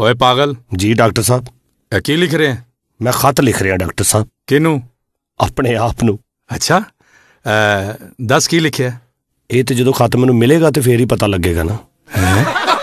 ਓਏ ਪਾਗਲ ਜੀ ਡਾਕਟਰ ਸਾਹਿਬ ਇਹ ਕੀ ਲਿਖ ਰਹੇ ਹੈ ਮੈਂ ਖਤ ਲਿਖ ਰਿਹਾ ਡਾਕਟਰ ਸਾਹਿਬ ਕਿਨੂੰ ਆਪਣੇ ਆਪ ਨੂੰ ਅੱਛਾ ਦੱਸ ਕੀ ਲਿਖਿਆ ਇਹ ਤੇ ਜਦੋਂ ਖਤ ਮੈਨੂੰ ਮਿਲੇਗਾ ਤੇ ਫੇਰ ਹੀ ਪਤਾ ਲੱਗੇਗਾ ਨਾ ਹੈ